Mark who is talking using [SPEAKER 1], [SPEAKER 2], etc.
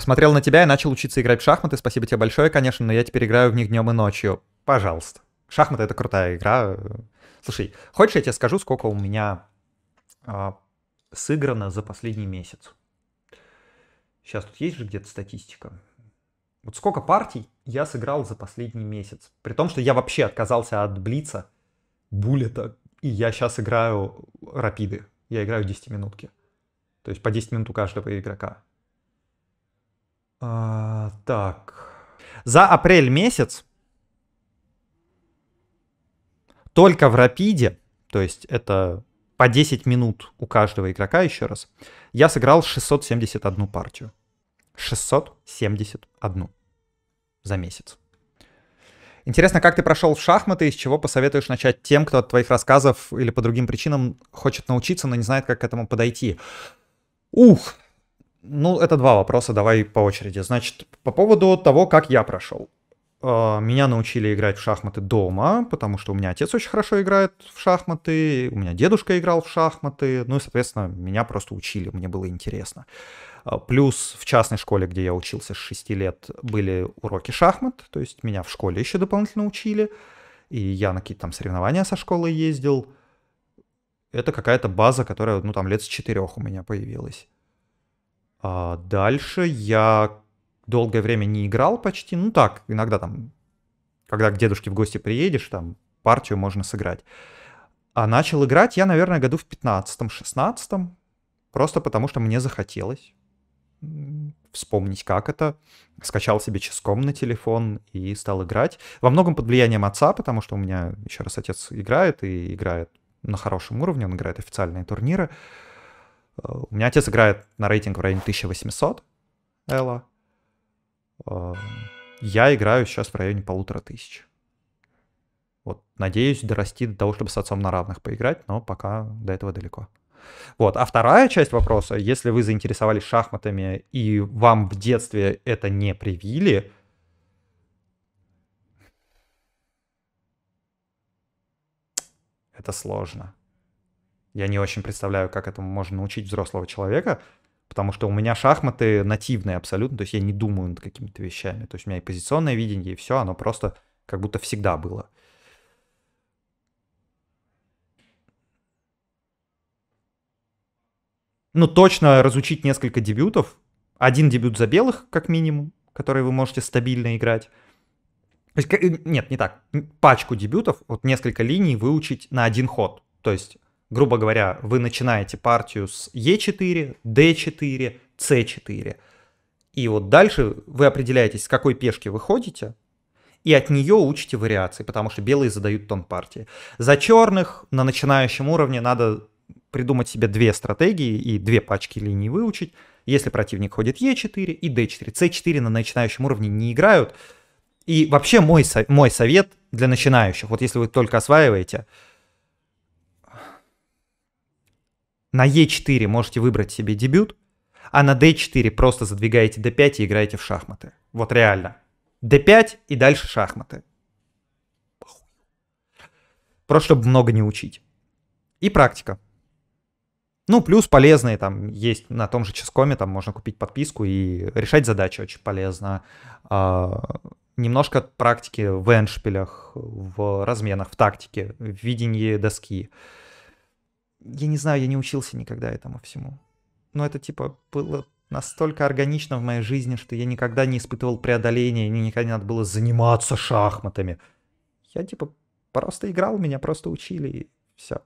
[SPEAKER 1] Посмотрел на тебя и начал учиться играть в шахматы. Спасибо тебе большое, конечно, но я теперь играю в них днем и ночью. Пожалуйста. Шахматы — это крутая игра. Слушай, хочешь, я тебе скажу, сколько у меня а, сыграно за последний месяц? Сейчас тут есть же где-то статистика. Вот сколько партий я сыграл за последний месяц? При том, что я вообще отказался от Блица, Буллета, и я сейчас играю Рапиды. Я играю 10 минутки. То есть по 10 минут у каждого игрока. А, так. За апрель месяц только в Рапиде, то есть это по 10 минут у каждого игрока еще раз, я сыграл 671 партию. 671 за месяц. Интересно, как ты прошел в шахматы и с чего посоветуешь начать тем, кто от твоих рассказов или по другим причинам хочет научиться, но не знает, как к этому подойти? Ух, ну, это два вопроса, давай по очереди. Значит, по поводу того, как я прошел. Э, меня научили играть в шахматы дома, потому что у меня отец очень хорошо играет в шахматы, у меня дедушка играл в шахматы, ну и, соответственно, меня просто учили, мне было интересно. Э, плюс в частной школе, где я учился с 6 лет, были уроки шахмат, то есть меня в школе еще дополнительно учили, и я на какие-то там соревнования со школы ездил. Это какая-то база, которая, ну, там лет с четырех у меня появилась. А, дальше я долгое время не играл почти. Ну так, иногда там, когда к дедушке в гости приедешь, там партию можно сыграть. А начал играть я, наверное, году в 15-16, просто потому что мне захотелось вспомнить, как это. Скачал себе ческом на телефон и стал играть. Во многом под влиянием отца, потому что у меня, еще раз, отец играет и играет на хорошем уровне, он играет официальные турниры. Uh, у меня отец играет на рейтинг в районе 1800 Элла. Э, я играю сейчас в районе полутора тысяч. Вот, надеюсь, дорасти до того, чтобы с отцом на равных поиграть, но пока до этого далеко. Вот. А вторая часть вопроса, если вы заинтересовались шахматами и вам в детстве это не привили, это сложно. Я не очень представляю, как этому можно научить взрослого человека, потому что у меня шахматы нативные абсолютно, то есть я не думаю над какими-то вещами. То есть у меня и позиционное видение, и все, оно просто как будто всегда было. Ну, точно разучить несколько дебютов. Один дебют за белых, как минимум, который вы можете стабильно играть. То есть, э, нет, не так. Пачку дебютов, вот несколько линий выучить на один ход. То есть грубо говоря, вы начинаете партию с Е4, д 4 с 4 И вот дальше вы определяетесь, с какой пешки вы ходите, и от нее учите вариации, потому что белые задают тон партии. За черных на начинающем уровне надо придумать себе две стратегии и две пачки линий выучить. Если противник ходит Е4 и д 4 с 4 на начинающем уровне не играют. И вообще мой, мой совет для начинающих, вот если вы только осваиваете – На Е4 можете выбрать себе дебют, а на D4 просто задвигаете D5 и играете в шахматы. Вот реально. D5 и дальше шахматы. Просто чтобы много не учить. И практика. Ну, плюс полезные там есть на том же Ческоме, там можно купить подписку и решать задачи очень полезно. А, немножко практики в эншпилях, в разменах, в тактике, в видении доски. А, я не знаю, я не учился никогда этому всему. Но это типа было настолько органично в моей жизни, что я никогда не испытывал преодоления, мне никогда не надо было заниматься шахматами. Я типа просто играл, меня просто учили, и все.